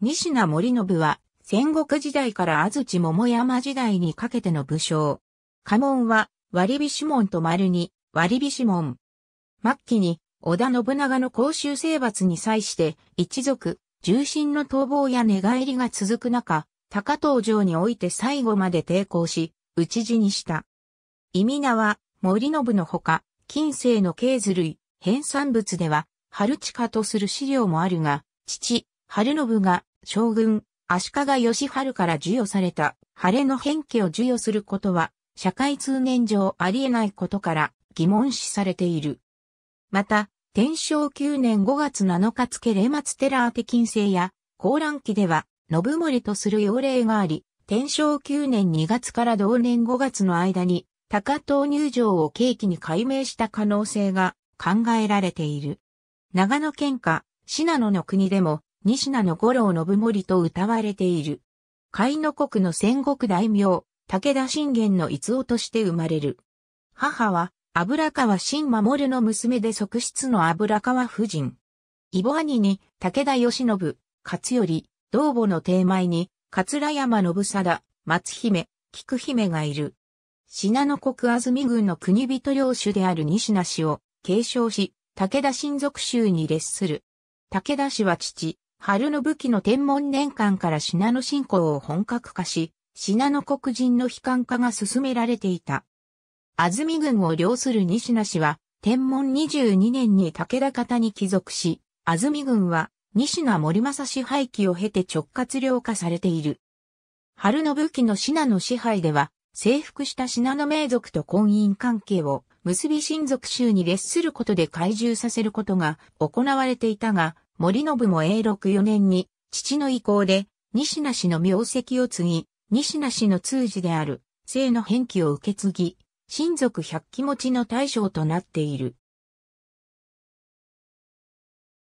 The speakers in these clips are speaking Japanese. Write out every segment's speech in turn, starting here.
西名森信は、戦国時代から安土桃山時代にかけての武将。家紋は、割菱門と丸に、割菱門。末期に、織田信長の公衆征伐に際して、一族、重臣の逃亡や寝返りが続く中、高東城において最後まで抵抗し、討ち死にした。意味名は、森信のほか、近世の経図類、編産物では、春地下とする資料もあるが、父、春信が将軍、足利義春から授与された、晴れの変化を授与することは、社会通念上ありえないことから疑問視されている。また、天正9年5月7日付霊末テラーテ金星や、高乱期では、信盛とする要令があり、天正9年2月から同年5月の間に、高等入場を契機に解明した可能性が考えられている。長野県下、信濃の国でも、西名の五郎信盛と歌われている。甲斐の国の戦国大名、武田信玄の逸夫として生まれる。母は、油川新守の娘で側室の油川夫人。イボ兄に、武田義信、勝頼、道母の邸前に、桂山信貞、松姫、菊姫がいる。信濃国安住郡の国人領主である西名氏を継承し、武田親族衆に列する。武田氏は父、春の武器の天文年間から信濃信仰を本格化し、信濃黒人の悲観化が進められていた。安住軍を領する西名氏は、天文22年に武田方に帰属し、安住軍は西名森正支配期を経て直轄領化されている。春の武器の信濃支配では、征服した信濃名族と婚姻関係を結び親族衆に列することで懐柔させることが行われていたが、森信も永禄4年に、父の意向で、西名氏の名跡を継ぎ、西名氏の通詞である、姓の変記を受け継ぎ、親族百鬼持ちの大将となっている。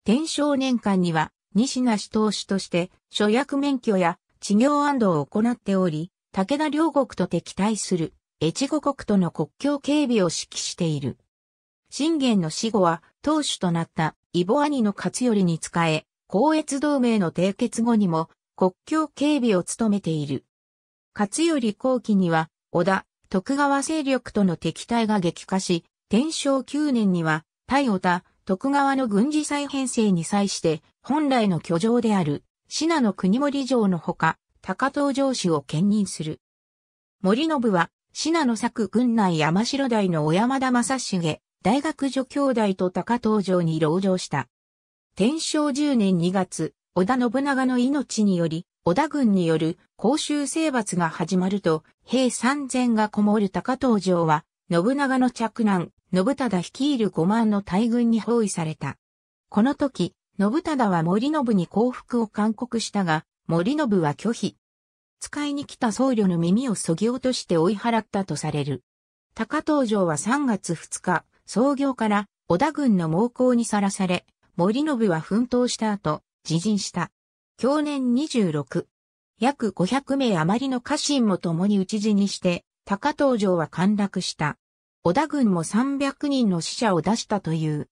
天正年間には、西名氏当主として、諸役免許や、治業安堵を行っており、武田両国と敵対する、越後国との国境警備を指揮している。信玄の死後は、当主となったイボ兄の勝頼に仕え、光越同盟の締結後にも国境警備を務めている。勝頼後期には、織田、徳川勢力との敵対が激化し、天正9年には、対織田、徳川の軍事再編成に際して、本来の居城である、信濃国森城のほか、高遠城主を兼任する。森信は、信濃作軍内山城台の小山田正成、大学女兄弟と高東城に籠城した。天正10年2月、織田信長の命により、織田軍による公衆征伐が始まると、兵三千がこもる高東城は、信長の着難、信忠率いる5万の大軍に包囲された。この時、信忠は森信に降伏を勧告したが、森信は拒否。使いに来た僧侶の耳をそぎ落として追い払ったとされる。高東城は3月2日、創業から織田軍の猛攻にさらされ、森信は奮闘した後、自陣した。去年26、約500名余りの家臣も共に討ち死にして、高東城は陥落した。織田軍も300人の死者を出したという。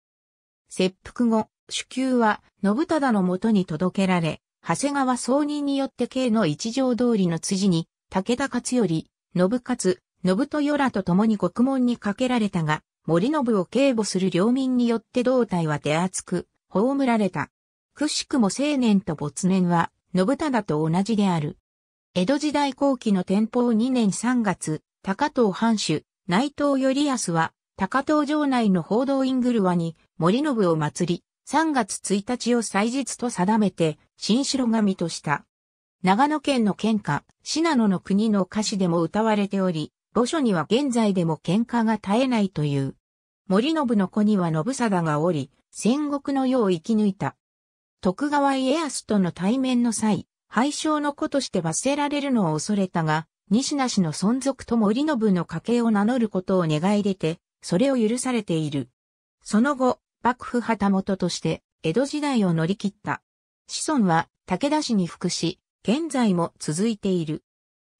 切腹後、主級は信忠のもとに届けられ、長谷川総人によって慶の一条通りの辻に、武田勝頼、信勝、信豊らと共に獄門にかけられたが、森信を警護する領民によって胴体は手厚く、葬られた。くしくも青年と没年は、信忠と同じである。江戸時代後期の天保2年3月、高藤藩主、内藤頼康は、高藤城内の報道院グルワに、森信を祭り、3月1日を祭日と定めて、新城神とした。長野県の県下、信濃の国の歌詞でも歌われており、墓所には現在でも喧嘩が絶えないという。森信の子には信貞がおり、戦国の世を生き抜いた。徳川家康との対面の際、敗将の子として罰せられるのを恐れたが、西名氏の存続と森信の家系を名乗ることを願い出て、それを許されている。その後、幕府旗本として、江戸時代を乗り切った。子孫は武田氏に服し、現在も続いている。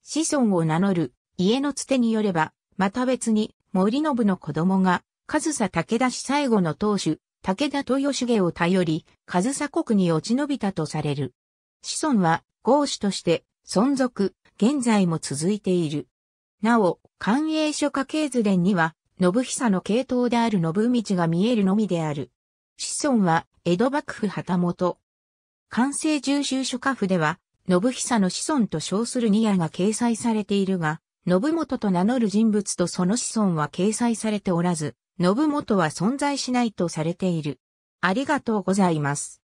子孫を名乗る家のつてによれば、また別に、森信の子供が、上総武田氏最後の当主、武田豊重を頼り、上総国に落ち延びたとされる。子孫は、豪主として、存続、現在も続いている。なお、官営書家系図伝には、信久の系統である信道が見えるのみである。子孫は、江戸幕府旗本。関西重修書家府では、信久の子孫と称するニアが掲載されているが、信元と名乗る人物とその子孫は掲載されておらず、信元は存在しないとされている。ありがとうございます。